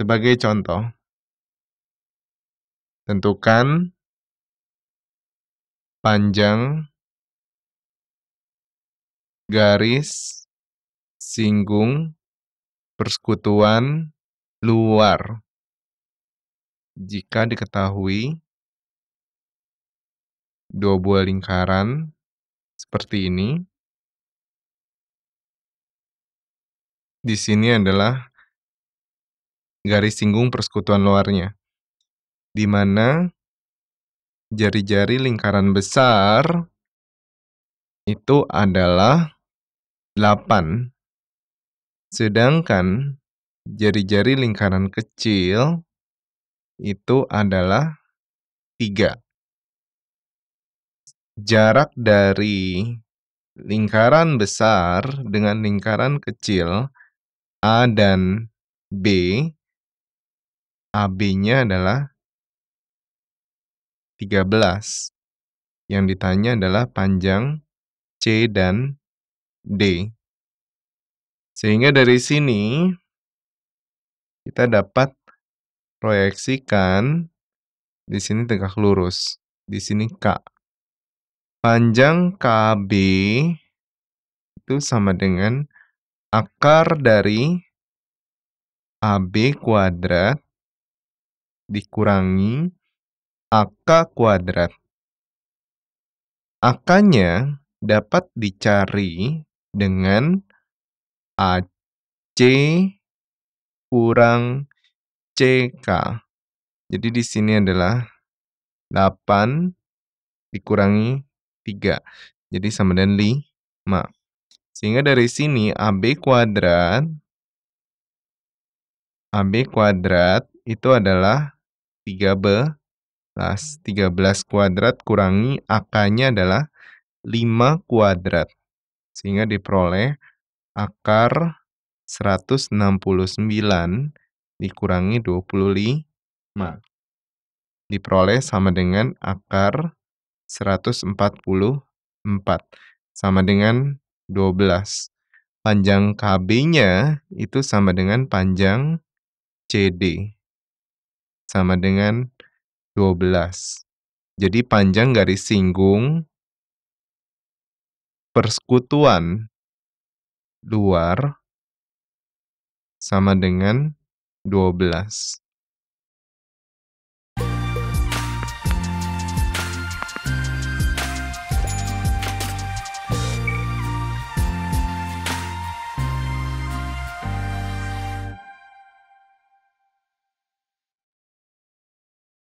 Sebagai contoh, tentukan panjang garis singgung persekutuan luar jika diketahui dua buah lingkaran seperti ini. Di sini adalah garis singgung persekutuan luarnya, di mana jari-jari lingkaran besar itu adalah 8. Sedangkan jari-jari lingkaran kecil itu adalah 3. Jarak dari lingkaran besar dengan lingkaran kecil A dan B AB-nya adalah 13. Yang ditanya adalah panjang C dan D. Sehingga dari sini kita dapat proyeksikan di sini tegak lurus, di sini K. Panjang KB itu sama dengan akar dari AB kuadrat dikurangi AK kuadrat. AK-nya dapat dicari dengan AC kurang CK. Jadi di sini adalah 8 dikurangi 3. Jadi sama dengan 5. Sehingga dari sini AB kuadrat AB kuadrat itu adalah 13. 13 kuadrat kurangi akarnya adalah 5 kuadrat. Sehingga diperoleh akar 169 dikurangi 25. Diperoleh sama dengan akar 144. Sama dengan 12 panjang KB-nya itu sama dengan panjang CD sama dengan 12. Jadi panjang garis singgung persekutuan luar sama dengan 12.